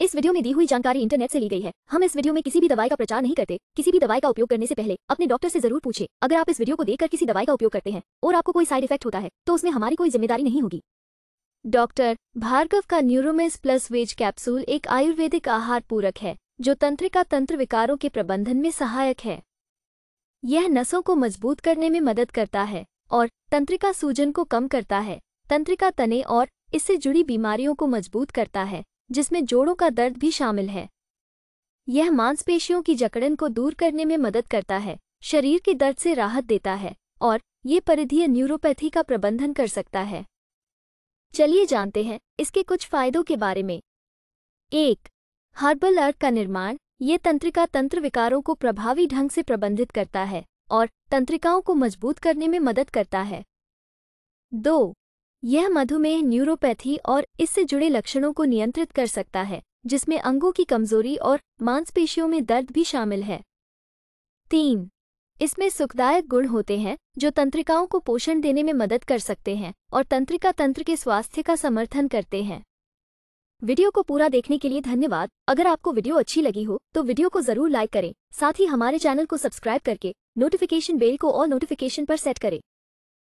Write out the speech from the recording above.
इस वीडियो में दी हुई जानकारी इंटरनेट से ली गई है हम इस वीडियो में किसी भी दवाई का प्रचार नहीं करते किसी भी दवाई का उपयोग करने से पहले अपने डॉक्टर से जरूर पूछे अगर आप इस वीडियो को देखकर किसी दवाई का उपयोग करते हैं और आपको कोई साइड इफेक्ट होता है तो उसमें हमारी कोई जिम्मेदारी नहीं होगी डॉक्टर भार्गव का न्यूरोमेस प्लस वेज कैप्सूल एक आयुर्वेदिक आहार पूरक है जो तंत्रिका तंत्र विकारों के प्रबंधन में सहायक है यह नसों को मजबूत करने में मदद करता है और तंत्रिका सूजन को कम करता है तंत्रिका तने और इससे जुड़ी बीमारियों को मजबूत करता है जिसमें जोड़ों का दर्द भी शामिल है यह मांसपेशियों की जकड़न को दूर करने में मदद करता है शरीर के दर्द से राहत देता है और ये परिधीय न्यूरोपैथी का प्रबंधन कर सकता है चलिए जानते हैं इसके कुछ फायदों के बारे में एक हर्बल अर्थ का निर्माण ये तंत्रिका तंत्र विकारों को प्रभावी ढंग से प्रबंधित करता है और तंत्रिकाओं को मजबूत करने में मदद करता है दो यह मधुमेह न्यूरोपैथी और इससे जुड़े लक्षणों को नियंत्रित कर सकता है जिसमें अंगों की कमजोरी और मांसपेशियों में दर्द भी शामिल है तीन इसमें सुखदायक गुण होते हैं जो तंत्रिकाओं को पोषण देने में मदद कर सकते हैं और तंत्रिका तंत्र के स्वास्थ्य का समर्थन करते हैं वीडियो को पूरा देखने के लिए धन्यवाद अगर आपको वीडियो अच्छी लगी हो तो वीडियो को जरूर लाइक करें साथ ही हमारे चैनल को सब्सक्राइब करके नोटिफिकेशन बेल को और नोटिफिकेशन पर सेट करें